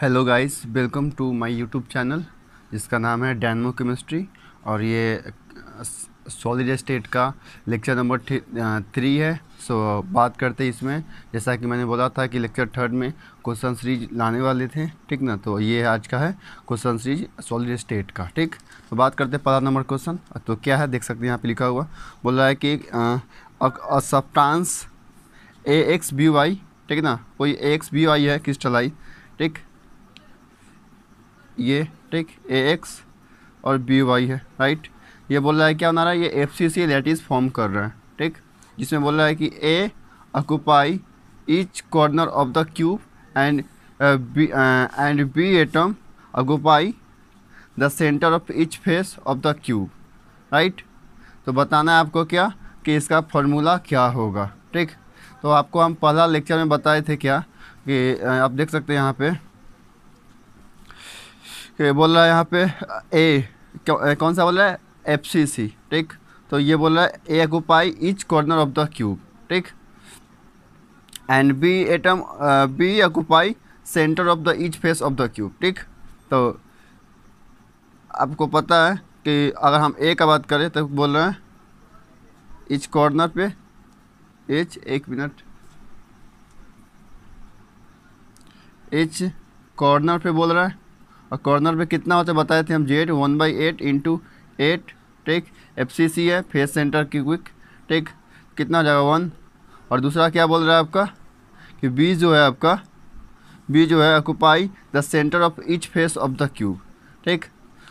hello guys welcome to my YouTube channel जिसका नाम है डैनमो केमिस्ट्री और ये सॉलिड स्टेट का लेक्चर नंबर थ्री है सो बात करते हैं इसमें जैसा कि मैंने बोला था कि लेक्चर थर्ड में क्वेश्चन सीरीज लाने वाले थे ठीक ना तो ये आज का है क्वेश्चन सीरीज सॉलिड स्टेट का ठीक तो बात करते पहला नंबर क्वेश्चन तो क्या है देख सकते हैं यहाँ पर लिखा हुआ बोल रहा है कि सप्टांस ए एक्स बी वाई ठीक ना कोई ए एक्स बी वाई है क्रिस्टलाइज ठीक ये ठीक ए एक्स और बी वाई है राइट ये बोल रहा है क्या बना रहा है ये F C C lattice form कर रहा है ठीक जिसमें बोल रहा है कि A occupy each corner of the cube and B and B atom occupy the centre of each face of the cube right तो बताना है आपको क्या कि इसका फॉर्मूला क्या होगा ठीक तो आपको हम पहला लेक्चर में बताए थे क्या कि uh, आप देख सकते हैं यहाँ पे बोल रहा है यहाँ पे ए कौन सा बोल रहा है एफ सी सी ठीक तो ये बोल रहा है A occupy each corner of the cube ठीक and B atom B occupy centre of the each face of the cube ठीक तो आपको पता है कि अगर हम ए का बात करें तो बोल रहे हैं ईच कॉर्नर पे एच एक मिनट एच कॉर्नर पे बोल रहा है और कॉर्नर पे कितना होता है बताए थे हम Z one by eight into eight take F C C है फेस सेंटर की क्विक टेक कितना हो जाएगा वन और दूसरा क्या बोल रहा है आपका कि बी जो है आपका बी जो है occupy the centre of each face of the cube ठीक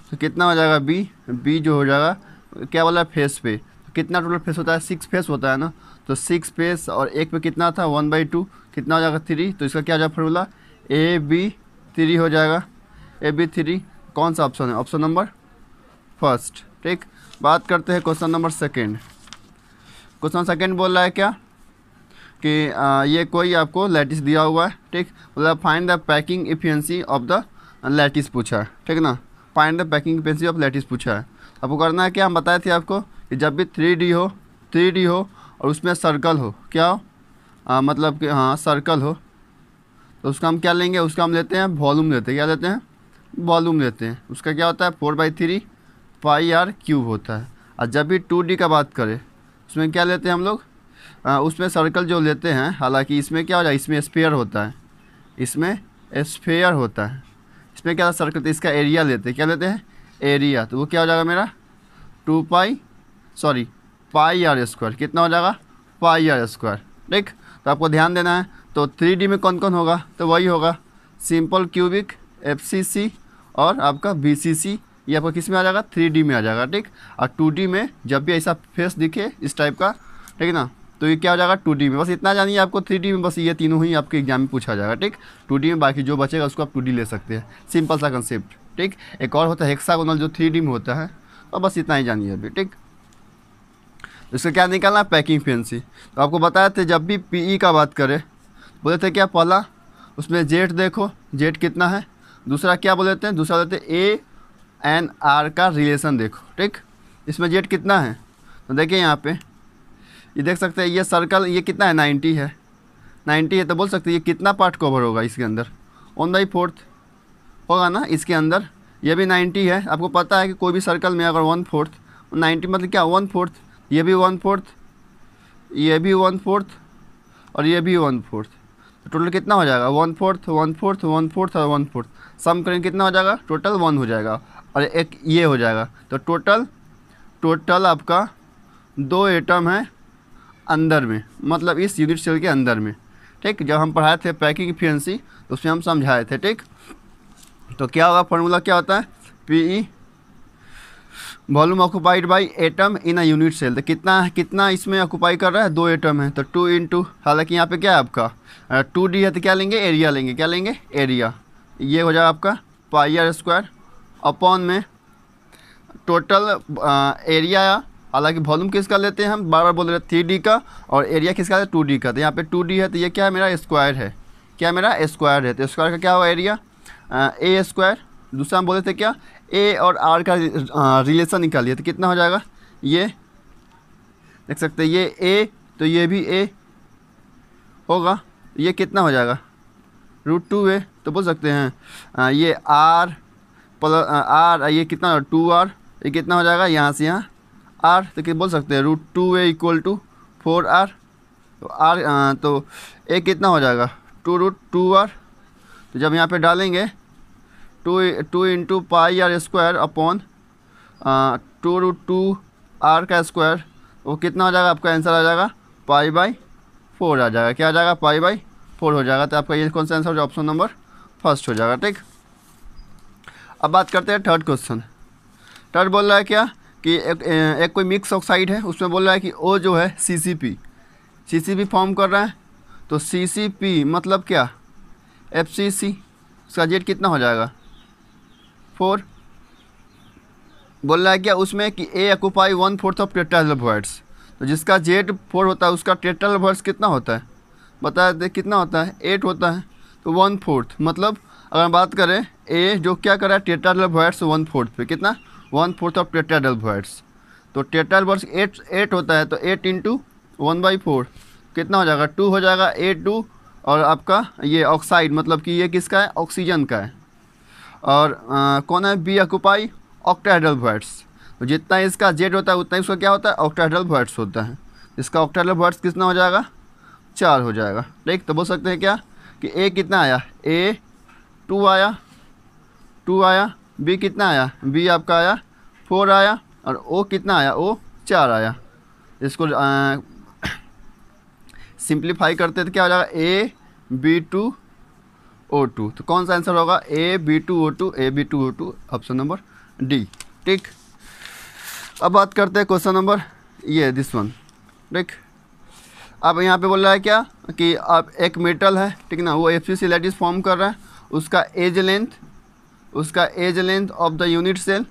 तो कितना हो जाएगा बी बी जो हो जाएगा क्या बोला है फेस पे तो कितना टोटल फेस होता है सिक्स फेस होता है ना तो सिक्स फेस और एक पे कितना था वन बाई टू कितना हो जाएगा थ्री तो इसका क्या हो जाएगा फॉर्मूला ए बी थ्री हो जाएगा ए बी थ्री कौन सा ऑप्शन है ऑप्शन नंबर फर्स्ट ठीक बात करते हैं question number second question second बोल रहा है क्या कि आ, ये कोई आपको लेटिस दिया हुआ है ठीक मतलब find the packing efficiency of the lattice पूछा है ठीक ना find the packing efficiency of lattice पूछा है आपको करना है क्या हम बताए थे आपको कि जब भी थ्री डी हो थ्री डी हो और उसमें सर्कल हो क्या हो आ, मतलब कि हाँ सर्कल हो तो उसका हम क्या लेंगे उसका हम लेते हैं वॉलूम लेते हैं क्या लेते हैं वॉलूम लेते हैं उसका क्या होता है four by three pi r cube होता है और जब भी टू डी का बात करें उसमें क्या लेते हैं हम लोग उसमें सर्कल जो लेते हैं हालांकि इसमें क्या हो जाए इसमें स्पेयर होता है इसमें स्पेयर होता है इसमें क्या होता है सर्कल इसका एरिया लेते हैं क्या लेते हैं एरिया तो वो क्या हो जाएगा मेरा two pi sorry pi r square कितना हो जाएगा पाई आर स्क्वायर ठीक तो आपको ध्यान देना है तो थ्री डी में कौन कौन होगा तो वही होगा सिंपल क्यूबिक एफ और आपका बी ये आपका किस में आ जाएगा थ्री में आ जाएगा ठीक और टू में जब भी ऐसा फेस दिखे इस टाइप का ठीक है ना तो ये क्या हो जाएगा टू में बस इतना जानिए आपको थ्री में बस ये तीनों ही आपके एग्जाम में पूछा जाएगा ठीक टू में बाकी जो बचेगा उसको आप टू ले सकते हैं सिंपल सा कंसेप्ट ठीक एक और होता है हेक्सागोनल जो थ्री में होता है तो बस इतना ही जानिए अभी ठीक तो इसका क्या निकालना है पैकिंग फेंसी तो आपको बताया थे जब भी ई e का बात करें बोले थे क्या पहला उसमें जेट देखो जेट कितना है दूसरा क्या बोल देते हैं दूसरा बोलते हैं ए एन आर का रिलेशन देखो ठीक इसमें जेड कितना है तो देखिए यहाँ पे ये देख सकते हैं ये सर्कल ये कितना है नाइन्टी है नाइन्टी है तो बोल सकते हैं ये कितना पार्ट कवर होगा इसके अंदर वन बाई फोर्थ होगा ना इसके अंदर ये भी नाइन्टी है आपको पता है कि कोई भी सर्कल में अगर वन फोर्थ नाइन्टी मतलब क्या वन फोर्थ ये भी वन फोर्थ ये भी वन फोर्थ और ये भी वन फोर्थ तो टोटल कितना हो जाएगा one fourth one fourth one fourth और वन फोर्थ सम करेंगे कितना हो जाएगा टोटल वन हो जाएगा और एक ये हो जाएगा तो टोटल टोटल आपका दो एटम है अंदर में मतलब इस यूनिट सेल के अंदर में ठीक जब हम पढ़ाए थे पैकिंग इफिशियंसी तो उसमें हम समझाए थे ठीक तो क्या होगा फार्मूला क्या होता है P E e volume occupied by atom in a unit cell तो कितना कितना इसमें ऑक्यूपाई कर रहा है दो एटम है तो टू इन टू हालांकि यहाँ पे क्या है आपका टू डी है तो क्या लेंगे एरिया लेंगे क्या लेंगे एरिया ये हो जाएगा आपका पाईआर स्क्वायर अपॉन में टोटल एरिया हालांकि वॉल्यूम किसका लेते हैं हम बार बोल रहे थ्री डी का और एरिया किसका टू डी का तो यहाँ पे टू डी है तो ये क्या है मेरा स्क्वायर है क्या मेरा स्क्वायर है तो स्क्वायर का क्या हुआ एरिया ए स्क्वायर दूसरा हम बोले थे क्या ए और आर का रिलेशन निकालिए तो कितना हो जाएगा ये देख सकते हैं ये ए तो ये भी ए होगा ये कितना हो जाएगा रूट टू ए तो बोल सकते हैं आ, ये आर प्लस आर ये कितना टू आर ये कितना हो जाएगा यहाँ से यहाँ आर तो बोल सकते हैं root two a equal to four r तो आर तो ए कितना हो जाएगा टू रूट टू आर तो जब यहाँ पे डालेंगे two two into pi r square upon two root two r का स्क्वायर वो कितना हो जाएगा आपका आंसर आ जाएगा पाई बाई फोर आ जाएगा क्या आ जाएगा पाई बाई फोर हो जाएगा तो आपका ये कौन सा आंसर हो जाएगा ऑप्शन नंबर फर्स्ट हो जाएगा ठीक अब बात करते हैं थर्ड क्वेश्चन थर्ड बोल रहा है क्या कि एक, एक कोई मिक्स ऑक्साइड है उसमें बोल रहा है कि ओ जो है C C P C C P form कर रहा है तो सी सी पी मतलब क्या एफ सी सी उसका जेट कितना हो जाएगा फोर बोल रहा है क्या उसमें कि A occupy one fourth of tetrahedral voids तो जिसका जेड फोर होता है उसका टेटल वर्ड्स कितना होता है बता दे कितना होता है एट होता है तो वन फोर्थ मतलब अगर हम बात करें ए जो क्या करा है टेटल वर्ड्स वन फोर्थ पे कितना one fourth of tetrahedral voids तो टेटल वर्ड्स एट एट होता है तो eight into one by four कितना हो जाएगा टू हो जाएगा एट टू और आपका ये ऑक्साइड मतलब कि ये किसका है ऑक्सीजन का है और कौन है बी अकुपाई ऑक्टाइडल वर्ड्स तो जितना इसका जेड होता है उतना ही क्या होता है ऑक्टाइडल वर्ड्स होता है इसका ऑक्टाइडल वर्ड्स कितना हो जाएगा चार हो जाएगा ठीक तो बोल सकते हैं क्या कि ए कितना आया ए टू आया टू आया बी कितना आया बी आपका आया फोर आया और ओ कितना आया ओ चार आया इसको सिंप्लीफाई करते तो क्या हो जाएगा A B two O two तो कौन सा आंसर होगा A B two O two A B two O two option number D ठीक अब बात करते हैं क्वेश्चन नंबर ये दिस वन ठीक अब यहाँ पे बोल रहा है क्या कि अब एक मेटल है ठीक ना वो F C C lattice form कर रहा है उसका एज लेंथ उसका edge length of the unit cell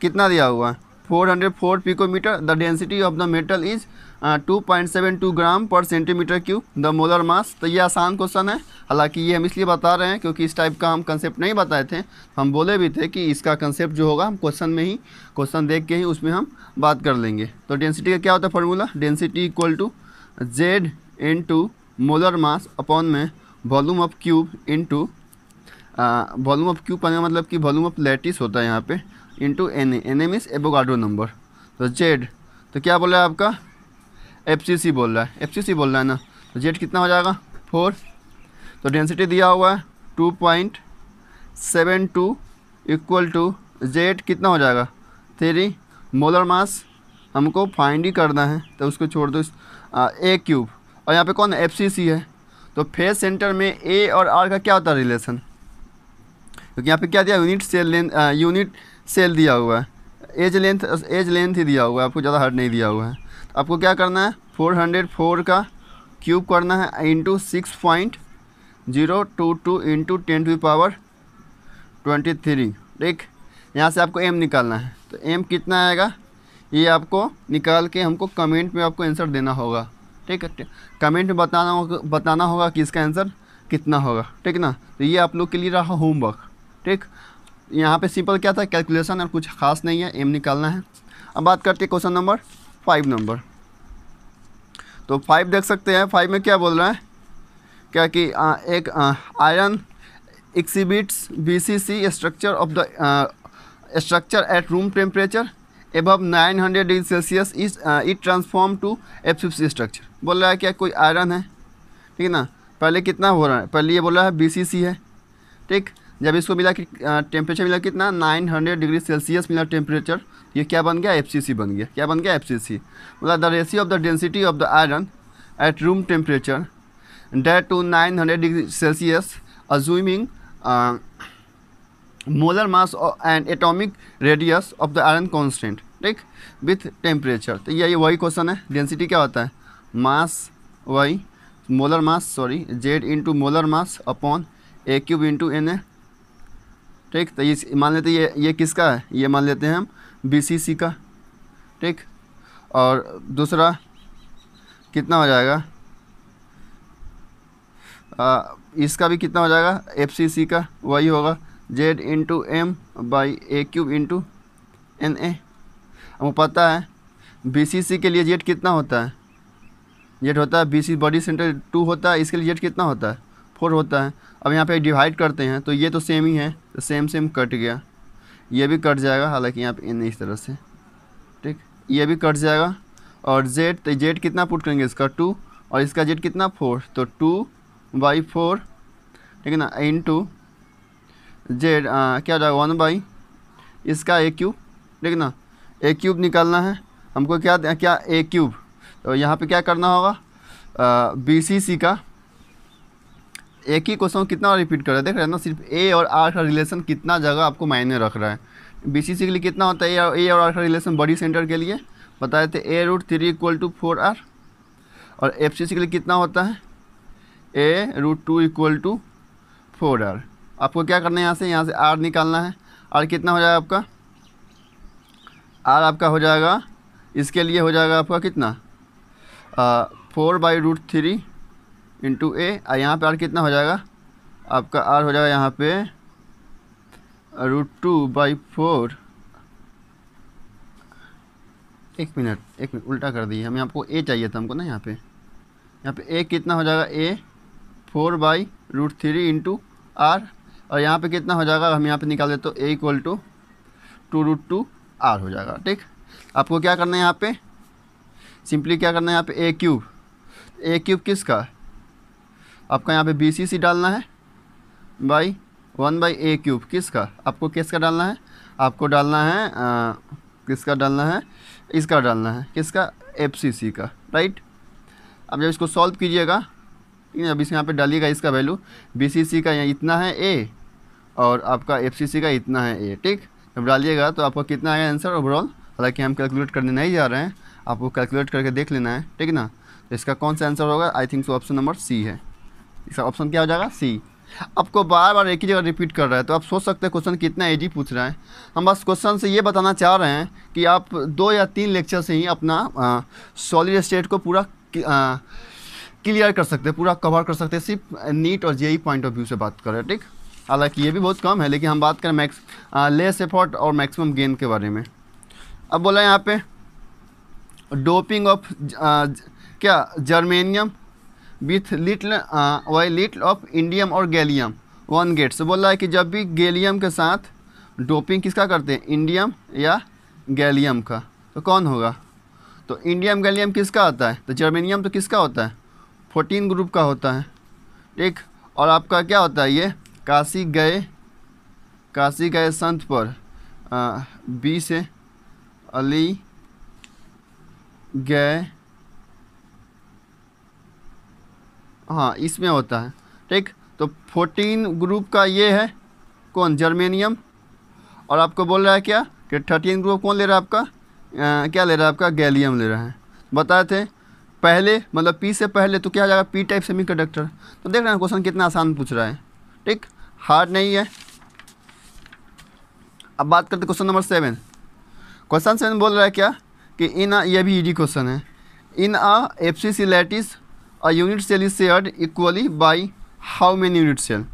कितना दिया हुआ है 404 picometre the density of the metal is 2.72 gram per centimetre cube the molar mass तो ये आसान क्वेश्चन है हालांकि ये हम इसलिए बता रहे हैं क्योंकि इस टाइप का हम कंसेप्ट नहीं बताए थे हम बोले भी थे कि इसका कंसेप्ट जो होगा हम क्वेश्चन में ही क्वेश्चन देख के ही उसमें हम बात कर लेंगे तो डेंसिटी का क्या होता है formula density equal to Z into molar mass upon में volume of cube into volume of cube पाने मतलब कि वॉल्यूम ऑफ लेटिस होता है यहाँ पे into N A N M is एबोगाडो नंबर तो जेड तो क्या बोला आपका एफ सी सी बोल रहा है एफ सी सी बोल रहा है ना तो जेड कितना हो जाएगा फोर तो डेंसिटी दिया हुआ है two point seven two equal to Z कितना हो जाएगा थ्री मोलर मास हमको फाइंड ही करना है तो उसको छोड़ दो ए क्यूब और यहाँ पे कौन एफ सी सी है तो फेस सेंटर में ए और आर का क्या होता है रिलेशन क्योंकि यहाँ पे क्या दिया unit cell length unit cell दिया हुआ है एज लेंथ एज लेंथ ही दिया हुआ है आपको ज़्यादा हर्ट नहीं दिया हुआ है आपको क्या करना है फोर हंड्रेड फोर का क्यूब करना है into six point zero two two into ten to power twenty three ठीक यहाँ से आपको एम निकालना है तो एम कितना आएगा ये आपको निकाल के हमको कमेंट में आपको आंसर देना होगा ठीक है कमेंट में बताना होगा बताना होगा कि इसका आंसर कितना होगा ठीक ना तो ये आप लोग के लिए रहा होमवर्क ठीक यहाँ पे सिंपल क्या था कैलकुलेशन और कुछ खास नहीं है एम निकालना है अब बात करते हैं क्वेश्चन नंबर फाइव नंबर तो फाइव देख सकते हैं फाइव में क्या बोल रहा है क्या कि आ, एक iron exhibits BCC structure of the structure at room temperature above 900 degree Celsius is it transform to FCC structure बोल रहा है क्या कोई आयरन है ठीक है ना पहले कितना हो रहा है पहले ये बोल रहा है बीसीसी है ठीक जब इसको मिला कि टेम्परेचर मिला कितना 900 डिग्री सेल्सियस मिला टेम्परेचर ये क्या बन गया एफ बन गया क्या बन गया एफ मतलब the ratio of the density of the iron at room temperature that to 900 degree Celsius assuming molar mass and atomic radius of the iron constant ठीक विथ टेम्परेचर तो ये वही क्वेश्चन है डेंसिटी क्या होता है mass by molar mass sorry Z into molar mass upon a cube into N A ठीक तो ये मान लेते ये ये किसका है ये मान लेते हैं हम बीसीसी का ठीक और दूसरा कितना हो जाएगा आ, इसका भी कितना हो जाएगा एफसीसी का वही होगा Z into M by a cube into N A हमको पता है बीसीसी के लिए जेड कितना होता है जेड होता है B C body centre two होता है इसके लिए जेड कितना होता है फोर होता है अब यहाँ पे डिवाइड करते हैं तो ये तो सेम ही है तो सेम सेम कट गया ये भी कट जाएगा हालांकि यहाँ पे इस तरह से ठीक ये भी कट जाएगा और जेड तो जेड कितना पुट करेंगे इसका टू और इसका जेड कितना फोर तो टू बाई फोर ठीक है ना इन टू जेड क्या हो जाएगा वन बाई इसका ए क्यूब ठीक है ना ए क्यूब निकालना है हमको क्या क्या ए क्यूब तो यहाँ पर क्या करना होगा बी सी सी का एक ही क्वेश्चन कितना बार रिपीट कर रहा है देख रहे हैं ना सिर्फ ए और आर का रिलेशन कितना जगह आपको मायने रख रहा है बी सी सी के लिए कितना होता है ए और आर का रिलेशन बॉडी सेंटर के लिए बताए थे a root three equal to four r और एफ सी सी के लिए कितना होता है a root two equal to four r आपको क्या करना है यहाँ से यहाँ से आर निकालना है आर कितना हो जाएगा आपका आर आपका हो जाएगा इसके लिए हो जाएगा आपका कितना four by root three into a और यहाँ पर आर कितना हो जाएगा आपका आर हो जाएगा यहाँ पे रूट टू बाई फोर एक मिनट एक मिनट उल्टा कर दिए हमें आपको ए चाहिए था हमको ना यहाँ पे यहाँ पे ए कितना हो जाएगा a four by root three into r और यहाँ पे कितना हो जाएगा हम यहाँ पे निकाल देते तो a equal to two root two r हो जाएगा ठीक आपको क्या करना है यहाँ पे सिंपली क्या करना है यहाँ पे ए क्यूब ए क्यूब किसका आपका यहाँ पे बी सी सी डालना है by one by a cube किसका आपको किसका डालना है आपको डालना है आ, किसका डालना है इसका डालना है किसका एफ सी सी का राइट अब जब इसको सॉल्व कीजिएगा अब इस यहाँ पे डालिएगा इसका वैल्यू बी सी सी का यहाँ इतना है ए और आपका एफ सी सी का इतना है ए ठीक जब डालिएगा तो आपका कितना आएगा आंसर ओवरऑल हालांकि हम कैलकुलेट करने नहीं जा रहे हैं आपको कैलकुलेट करके देख लेना है ठीक ना तो इसका कौन सा आंसर होगा I think so option number C है इसका ऑप्शन क्या हो जाएगा सी आपको बार बार एक ही जगह रिपीट कर रहा है तो आप सोच सकते हैं क्वेश्चन कितना ईजी पूछ रहा है हम बस क्वेश्चन से ये बताना चाह रहे हैं कि आप दो या तीन लेक्चर से ही अपना सॉलिड स्टेट को पूरा क्लियर कर सकते हैं पूरा कवर कर सकते हैं सिर्फ नीट और जेई पॉइंट ऑफ व्यू से बात कर रहे हैं ठीक हालांकि ये भी बहुत कम है लेकिन हम बात करें मैक्स लेस एफर्ट और मैक्सिमम गेन के बारे में अब बोला यहाँ पे डोपिंग ऑफ क्या germanium with little why little of indium और गैलियम वन गेट्स बोल रहा है कि जब भी गैलियम के साथ डोपिंग किसका करते हैं इंडियम या गैलियम का तो कौन होगा तो इंडियम गैलियम किसका होता है तो जर्मेनियम तो किसका होता है फोर्टीन ग्रुप का होता है ठीक और आपका क्या होता है ये काशी गए काशी गए संत पर बी uh, से अली गए हाँ इसमें होता है ठीक तो फोर्टीन ग्रुप का ये है कौन जर्मेनियम और आपको बोल रहा है क्या कि थर्टीन ग्रुप कौन ले रहा है आपका आ, क्या ले रहा है आपका गैलियम ले रहा है बताए थे पहले मतलब पी से पहले तो क्या हो जाएगा पी टाइप सेमी कंडक्टर तो देख रहे हैं क्वेश्चन कितना आसान पूछ रहा है ठीक हार्ड नहीं है अब बात करते question number seven question seven बोल रहा है क्या कि इन आ ये भी ईडी क्वेश्चन है in a lattice a unit cell is shared equally by how many unit cell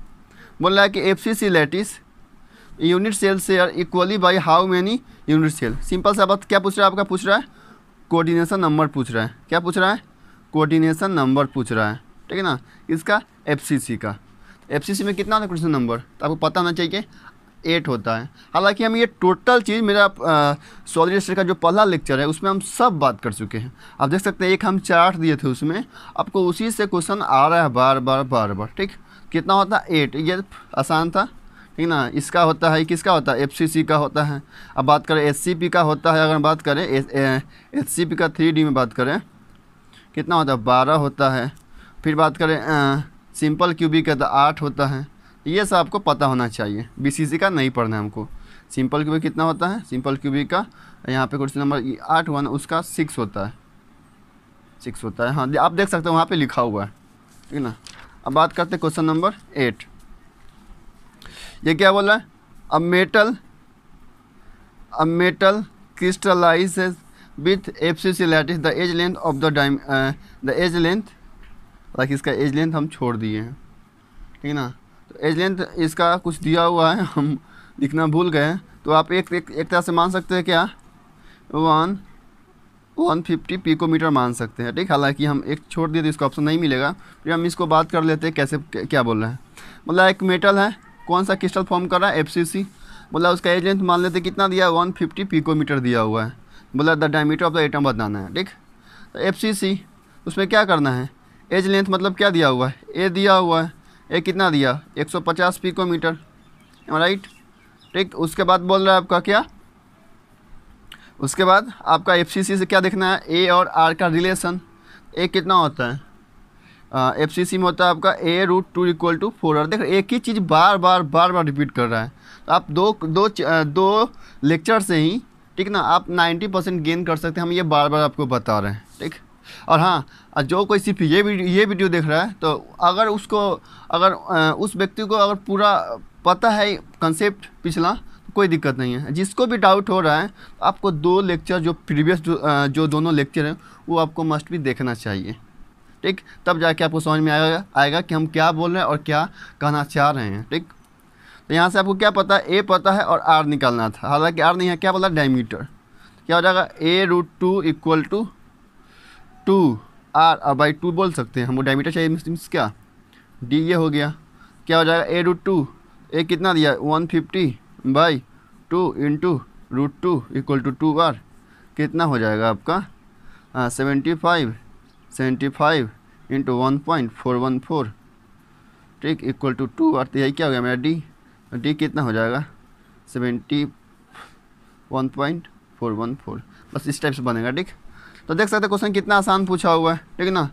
बोल रहा है कि F C C lattice unit cell share equally by how many unit cell simple सा बात क्या पूछ रहा है आपका पूछ रहा है कोऑर्डिनेशन नंबर पूछ रहा है क्या पूछ रहा है कोऑर्डिनेशन नंबर पूछ रहा है ठीक है ना इसका एफ सी सी का एफ सी सी में कितना होता क्वेश्चन नंबर तो आपको पता होना चाहिए एट होता है हालांकि हम ये टोटल चीज़ मेरा सॉलिड स्टेट का जो पहला लेक्चर है उसमें हम सब बात कर चुके हैं आप देख सकते हैं एक हम चार्ट दिए थे उसमें आपको उसी से क्वेश्चन आ रहा है बार बार बार बार ठीक कितना होता है एट ये आसान था ठीक ना इसका होता है किसका होता है सी का होता है अब बात करें पी का होता है अगर बात करें पी का थ्री डी में बात करें कितना होता है बारह होता है फिर बात करें सिंपल क्यूबिक का तो आठ होता है ये सब आपको पता होना चाहिए बी का नहीं पढ़ना है हमको सिंपल क्यूबिक कितना होता है सिंपल क्यूबिक का यहाँ पे क्वेश्चन नंबर आठ वन उसका सिक्स होता है सिक्स होता है हाँ आप देख सकते हो वहाँ पे लिखा हुआ है ठीक है ना अब बात करते हैं क्वेश्चन नंबर एट ये क्या बोला है a metal a metal crystallize with F C C lattice the edge length of the dime the edge length like इसका एज लेंथ हम छोड़ दिए हैं ठीक है ना एज लेंथ इसका कुछ दिया हुआ है हम लिखना भूल गए तो आप एक एक, एक तरह से मान सकते हैं क्या वन वन फिफ्टी पिकोमीटर मान सकते हैं ठीक हालांकि हम एक छोड़ दिए तो इसका ऑप्शन नहीं मिलेगा फिर हम इसको बात कर लेते हैं कैसे क्या बोल रहे हैं मतलब एक मेटल है कौन सा क्रिस्टल फॉर्म कर रहा है एफ मतलब उसका एज लेंथ मान लेते कितना दिया वन फिफ्टी पिकोमीटर दिया हुआ है मतलब the diameter of the atom बताना है ठीक तो एफ उसमें क्या करना है एज लेंथ मतलब क्या दिया हुआ है ए दिया हुआ है ये कितना दिया 150 पिकोमीटर राइट ठीक उसके बाद बोल रहा है आपका क्या उसके बाद आपका एफ से क्या देखना है ए और आर का रिलेशन ए कितना होता है एफ सी सी में होता है आपका a root two equal to four r देख एक ही चीज़ बार बार बार बार रिपीट कर रहा है तो आप दो दो दो लेक्चर से ही ठीक ना आप 90 परसेंट गेन कर सकते हैं हम ये बार बार आपको बता रहे हैं और हाँ जो कोई सिर्फ ये वीडियो ये वीडियो देख रहा है तो अगर उसको अगर उस व्यक्ति को अगर पूरा पता है कंसेप्ट पिछला तो कोई दिक्कत नहीं है जिसको भी डाउट हो रहा है आपको दो लेक्चर जो प्रीवियस जो, जो दोनों लेक्चर हैं वो आपको मस्ट भी देखना चाहिए ठीक तब जाके आपको समझ में आएगा आएगा कि हम क्या बोल रहे हैं और क्या कहना चाह रहे हैं ठीक तो यहाँ से आपको क्या पता है ए पता है और आर निकालना था हालांकि आर नहीं है क्या बोला डायमीटर क्या हो जाएगा a root two equal to two r by two बोल सकते हैं हमको डायमीटर चाहिए मीन्स क्या डी ये हो गया क्या हो जाएगा ए रूट टू ए कितना दिया one fifty by two into root two equal to two r कितना हो जाएगा आपका seventy five seventy five into one point four one four ठीक इक्वल टू टू आर तो यही क्या हो गया मेरा डी डी कितना हो जाएगा seventy one point four one four बस इस टाइप से बनेगा ठीक तो देख सकते क्वेश्चन कितना आसान पूछा हुआ है ठीक है ना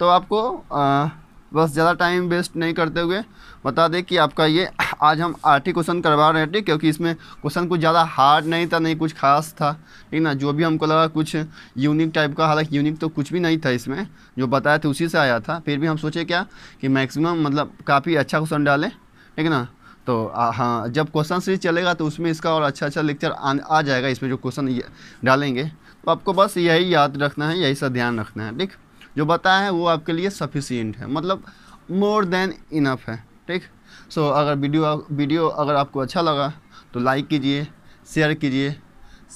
तो आपको आ, बस ज़्यादा टाइम वेस्ट नहीं करते हुए बता दें कि आपका ये आज हम आरटी क्वेश्चन करवा रहे हैं ठीक क्योंकि इसमें क्वेश्चन कुछ ज़्यादा हार्ड नहीं था नहीं कुछ खास था ठीक ना जो भी हमको लगा कुछ यूनिक टाइप का हालांकि यूनिक तो कुछ भी नहीं था इसमें जो बताए थे उसी से आया था फिर भी हम सोचे क्या कि मैक्सिमम मतलब काफ़ी अच्छा क्वेश्चन डालें ठीक है ना तो हाँ जब क्वेश्चन सीरीज चलेगा तो उसमें इसका और अच्छा अच्छा लेक्चर आ जाएगा इसमें जो क्वेश्चन डालेंगे तो आपको बस यही याद रखना है यही सा ध्यान रखना है ठीक जो बताया है वो आपके लिए सफिशियंट है मतलब मोर देन इनफ है ठीक सो so, अगर वीडियो वीडियो अगर आपको अच्छा लगा तो लाइक कीजिए शेयर कीजिए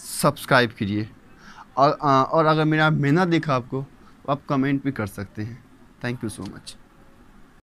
सब्सक्राइब कीजिए और और अगर मेरा मेहनत दिखा आपको तो आप कमेंट भी कर सकते हैं थैंक यू सो मच